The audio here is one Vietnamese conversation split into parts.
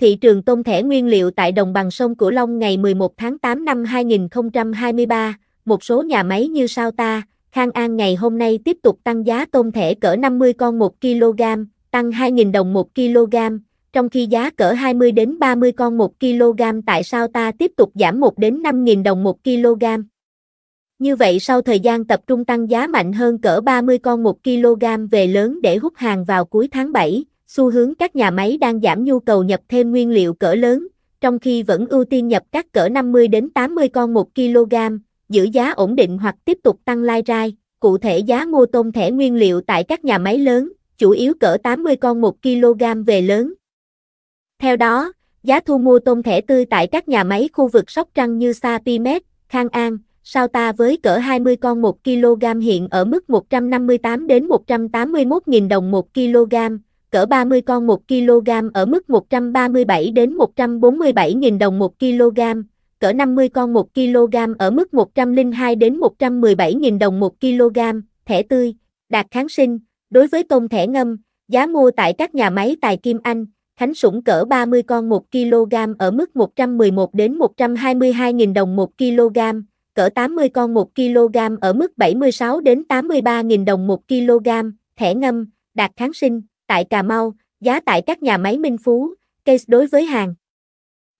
thị trường tôm thẻ nguyên liệu tại đồng bằng sông Cửu Long ngày 11 tháng 8 năm 2023, một số nhà máy như Sao Ta, Khang An ngày hôm nay tiếp tục tăng giá tôm thẻ cỡ 50 con 1 kg, tăng 2.000 đồng 1 kg, trong khi giá cỡ 20 đến 30 con 1 kg tại Sao Ta tiếp tục giảm 1 đến 5.000 đồng 1 kg. Như vậy sau thời gian tập trung tăng giá mạnh hơn cỡ 30 con 1 kg về lớn để hút hàng vào cuối tháng 7, xu hướng các nhà máy đang giảm nhu cầu nhập thêm nguyên liệu cỡ lớn, trong khi vẫn ưu tiên nhập các cỡ 50 đến 80 con 1 kg, giữ giá ổn định hoặc tiếp tục tăng lai rai. Cụ thể giá mua tôm thẻ nguyên liệu tại các nhà máy lớn, chủ yếu cỡ 80 con 1 kg về lớn. Theo đó, giá thu mua tôm thẻ tươi tại các nhà máy khu vực Sóc Trăng như Sa Pimet, Khang An, Sao Ta với cỡ 20 con 1 kg hiện ở mức 158 đến 181.000 đồng 1 kg, cỡ 30 con 1 kg ở mức 137 đến 147.000 đồng 1 kg, cỡ 50 con 1 kg ở mức 102 đến 117.000 đồng 1 kg, thẻ tươi, đạt kháng sinh, đối với tôm thẻ ngâm, giá mua tại các nhà máy tại Kim Anh, Khánh Sủng cỡ 30 con 1 kg ở mức 111 đến 122.000 đồng 1 kg, cỡ 80 con 1 kg ở mức 76 đến 83.000 đồng 1 kg, thẻ ngâm, đạt kháng sinh tại Cà Mau, giá tại các nhà máy Minh Phú, case đối với hàng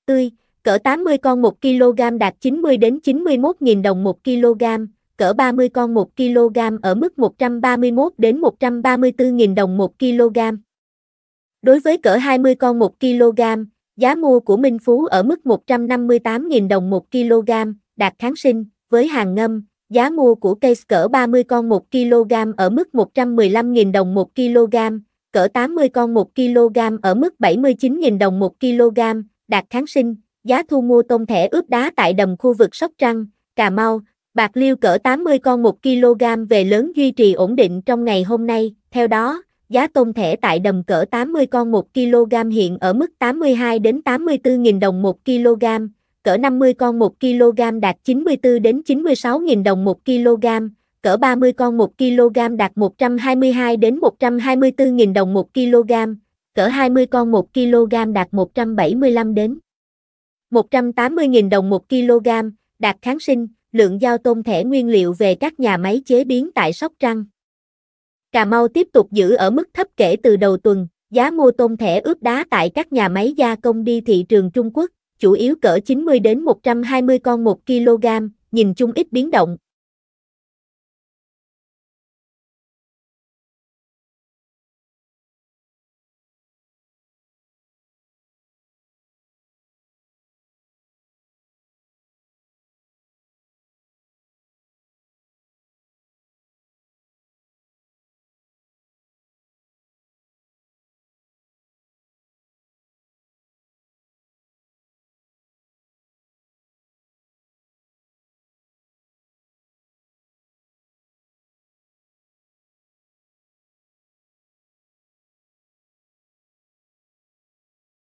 tươi, cỡ 80 con 1 kg đạt 90 đến 91.000 đồng 1 kg, cỡ 30 con 1 kg ở mức 131 đến 134.000 đồng 1 kg. Đối với cỡ 20 con 1 kg, giá mua của Minh Phú ở mức 158.000 đồng 1 kg, đạt kháng sinh, với hàng ngâm, giá mua của case cỡ 30 con 1 kg ở mức 115.000 đồng 1 kg, cỡ 80 con 1 kg ở mức 79.000 đồng 1 kg, đạt kháng sinh, giá thu mua tôm thẻ ướp đá tại đầm khu vực Sóc Trăng, Cà Mau, Bạc Liêu cỡ 80 con 1 kg về lớn duy trì ổn định trong ngày hôm nay, theo đó, giá tôm thẻ tại đầm cỡ 80 con 1 kg hiện ở mức 82 đến 84.000 đồng 1 kg, cỡ 50 con 1 kg đạt 94 đến 96.000 đồng 1 kg, cỡ 30 con 1 kg đạt 122 đến 124 nghìn đồng 1 kg, cỡ 20 con 1 kg đạt 175 đến 180 nghìn đồng 1 kg, đạt kháng sinh, lượng giao tôm thẻ nguyên liệu về các nhà máy chế biến tại Sóc Trăng. Cà Mau tiếp tục giữ ở mức thấp kể từ đầu tuần, giá mua tôm thẻ ướp đá tại các nhà máy gia công đi thị trường Trung Quốc, chủ yếu cỡ 90 đến 120 con 1 kg, nhìn chung ít biến động,